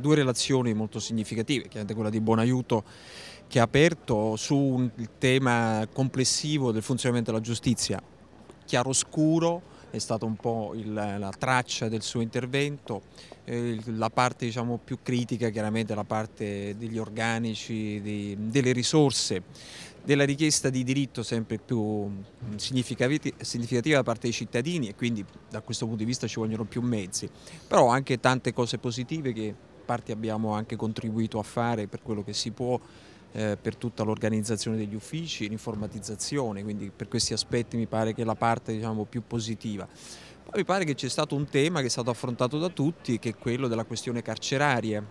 Due relazioni molto significative, chiaramente quella di Buonaiuto che ha aperto su un tema complessivo del funzionamento della giustizia, chiaroscuro, è stata un po' il, la traccia del suo intervento, eh, la parte diciamo, più critica chiaramente la parte degli organici, di, delle risorse, della richiesta di diritto sempre più mm, significativa da parte dei cittadini e quindi da questo punto di vista ci vogliono più mezzi, però anche tante cose positive che parte abbiamo anche contribuito a fare per quello che si può eh, per tutta l'organizzazione degli uffici, l'informatizzazione, quindi per questi aspetti mi pare che è la parte diciamo, più positiva. Poi mi pare che c'è stato un tema che è stato affrontato da tutti, che è quello della questione carceraria,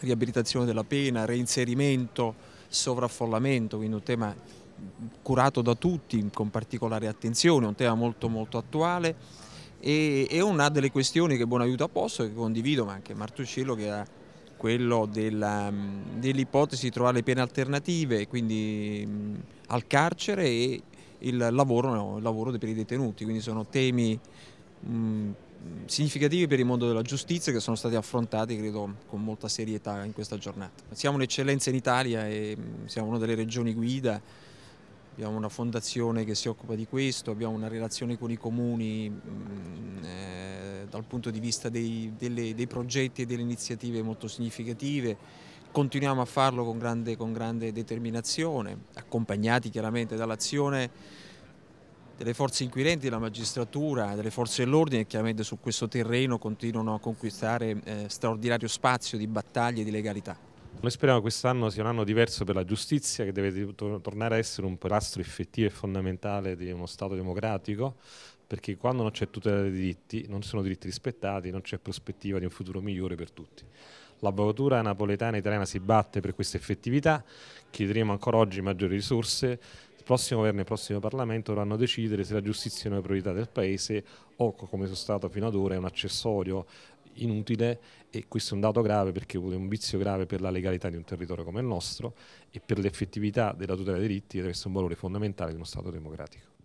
riabilitazione della pena, reinserimento, sovraffollamento, quindi un tema curato da tutti con particolare attenzione, un tema molto molto attuale e, e, una delle questioni che buon aiuto ha posto, che condivido, ma anche Martuscello, che era quello mm, dell'ipotesi dell di trovare le pene alternative, quindi mh, mm, al carcere e il lavoro, no, il lavoro per i detenuti, quindi sono temi mh, mm, significativi per il mondo della giustizia che sono stati affrontati credo con molta serietà in questa giornata. Siamo un'eccellenza in Italia e siamo una delle regioni guida, abbiamo una fondazione che si occupa di questo, abbiamo una relazione con i comuni dal punto di vista dei, delle, dei progetti e delle iniziative molto significative. Continuiamo a farlo con grande, con grande determinazione, accompagnati chiaramente dall'azione delle forze inquirenti, della magistratura, delle forze dell'ordine che chiaramente su questo terreno continuano a conquistare eh, straordinario spazio di battaglie e di legalità. Noi speriamo che quest'anno sia un anno diverso per la giustizia, che deve tornare a essere un pilastro effettivo e fondamentale di uno Stato democratico, perché quando non c'è tutela dei diritti, non sono diritti rispettati, non c'è prospettiva di un futuro migliore per tutti. L'avvocatura napoletana e italiana si batte per questa effettività, chiederemo ancora oggi maggiori risorse, il prossimo governo e il prossimo Parlamento dovranno decidere se la giustizia è una priorità del Paese o, come sono stato fino ad ora, è un accessorio inutile e questo è un dato grave perché è un vizio grave per la legalità di un territorio come il nostro e per l'effettività della tutela dei diritti deve essere un valore fondamentale di uno Stato democratico.